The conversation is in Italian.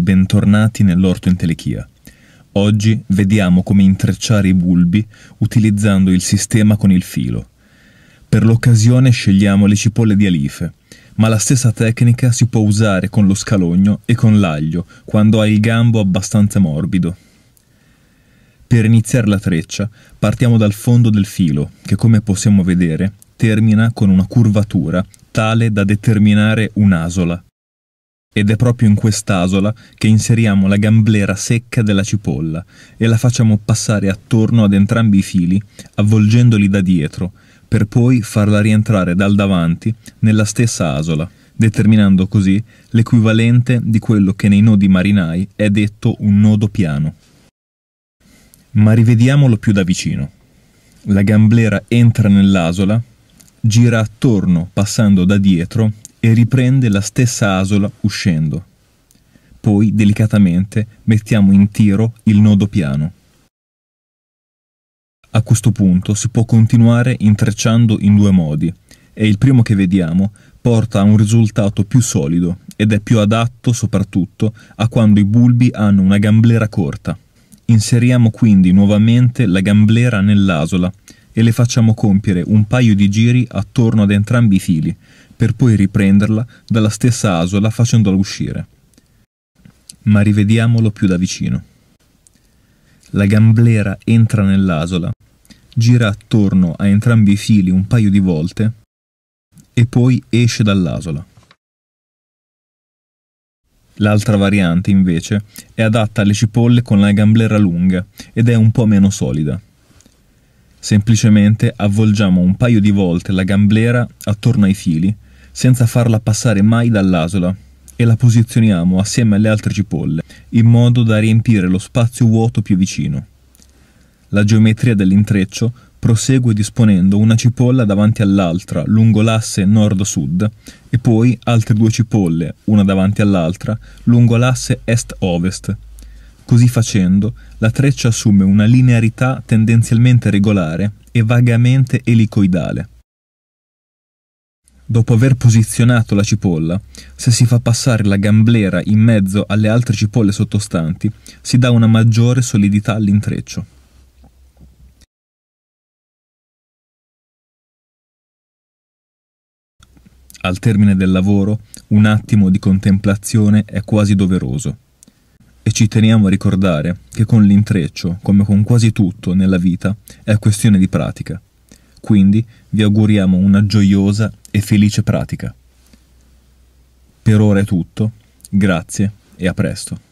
bentornati nell'orto in telechia. Oggi vediamo come intrecciare i bulbi utilizzando il sistema con il filo. Per l'occasione scegliamo le cipolle di alife, ma la stessa tecnica si può usare con lo scalogno e con l'aglio quando hai il gambo abbastanza morbido. Per iniziare la treccia partiamo dal fondo del filo, che come possiamo vedere termina con una curvatura tale da determinare un'asola. Ed è proprio in quest'asola che inseriamo la gamblera secca della cipolla e la facciamo passare attorno ad entrambi i fili, avvolgendoli da dietro, per poi farla rientrare dal davanti nella stessa asola, determinando così l'equivalente di quello che nei nodi marinai è detto un nodo piano. Ma rivediamolo più da vicino. La gamblera entra nell'asola, gira attorno passando da dietro e riprende la stessa asola uscendo. Poi, delicatamente, mettiamo in tiro il nodo piano. A questo punto si può continuare intrecciando in due modi e il primo che vediamo porta a un risultato più solido ed è più adatto soprattutto a quando i bulbi hanno una gamblera corta. Inseriamo quindi nuovamente la gamblera nell'asola e le facciamo compiere un paio di giri attorno ad entrambi i fili, per poi riprenderla dalla stessa asola facendola uscire. Ma rivediamolo più da vicino. La gamblera entra nell'asola, gira attorno a entrambi i fili un paio di volte e poi esce dall'asola. L'altra variante, invece, è adatta alle cipolle con la gamblera lunga ed è un po' meno solida. Semplicemente avvolgiamo un paio di volte la gamblera attorno ai fili senza farla passare mai dall'asola, e la posizioniamo assieme alle altre cipolle, in modo da riempire lo spazio vuoto più vicino. La geometria dell'intreccio prosegue disponendo una cipolla davanti all'altra lungo l'asse nord-sud e poi altre due cipolle, una davanti all'altra, lungo l'asse est-ovest. Così facendo, la treccia assume una linearità tendenzialmente regolare e vagamente elicoidale dopo aver posizionato la cipolla, se si fa passare la gamblera in mezzo alle altre cipolle sottostanti, si dà una maggiore solidità all'intreccio. Al termine del lavoro, un attimo di contemplazione è quasi doveroso. E ci teniamo a ricordare che con l'intreccio, come con quasi tutto nella vita, è questione di pratica. Quindi vi auguriamo una gioiosa e felice pratica. Per ora è tutto, grazie e a presto.